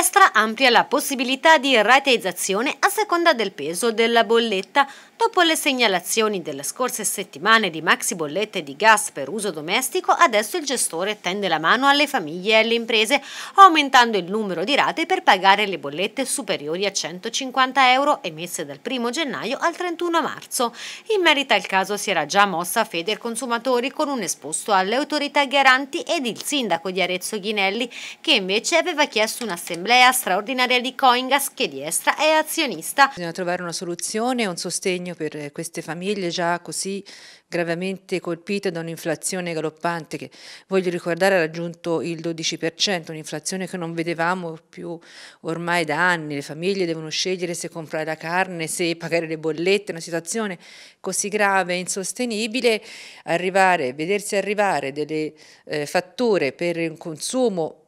Estra amplia la possibilità di rateizzazione a seconda del peso della bolletta. Dopo le segnalazioni delle scorse settimane di maxi bollette di gas per uso domestico, adesso il gestore tende la mano alle famiglie e alle imprese, aumentando il numero di rate per pagare le bollette superiori a 150 euro emesse dal 1 gennaio al 31 marzo. In merito al caso si era già mossa fede Feder Consumatori con un esposto alle autorità garanti ed il sindaco di Arezzo Ghinelli, che invece aveva chiesto un'assemblea dell'Assemblea straordinaria di Coingas che di Estra è azionista. Bisogna trovare una soluzione, un sostegno per queste famiglie già così gravemente colpite da un'inflazione galoppante che, voglio ricordare, ha raggiunto il 12%, un'inflazione che non vedevamo più ormai da anni. Le famiglie devono scegliere se comprare la carne, se pagare le bollette, una situazione così grave e insostenibile, arrivare, vedersi arrivare delle eh, fatture per un consumo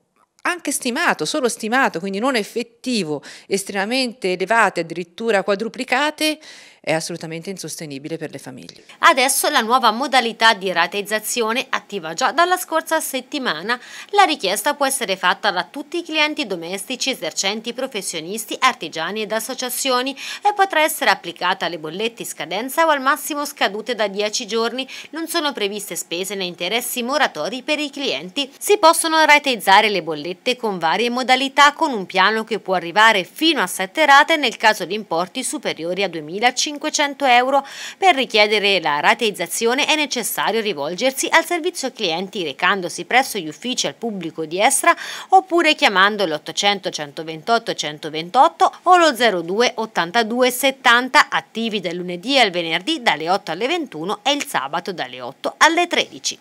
anche stimato, solo stimato, quindi non effettivo, estremamente elevate, addirittura quadruplicate, è assolutamente insostenibile per le famiglie. Adesso la nuova modalità di rateizzazione attiva già dalla scorsa settimana. La richiesta può essere fatta da tutti i clienti domestici, esercenti, professionisti, artigiani ed associazioni e potrà essere applicata alle bollette in scadenza o al massimo scadute da 10 giorni. Non sono previste spese né interessi moratori per i clienti. Si possono rateizzare le bollette con varie modalità con un piano che può arrivare fino a 7 rate nel caso di importi superiori a 2050 500 euro. Per richiedere la rateizzazione è necessario rivolgersi al servizio clienti recandosi presso gli uffici al pubblico di Estra oppure chiamando l'800 128 128 o lo 02 82 70 attivi dal lunedì al venerdì dalle 8 alle 21 e il sabato dalle 8 alle 13.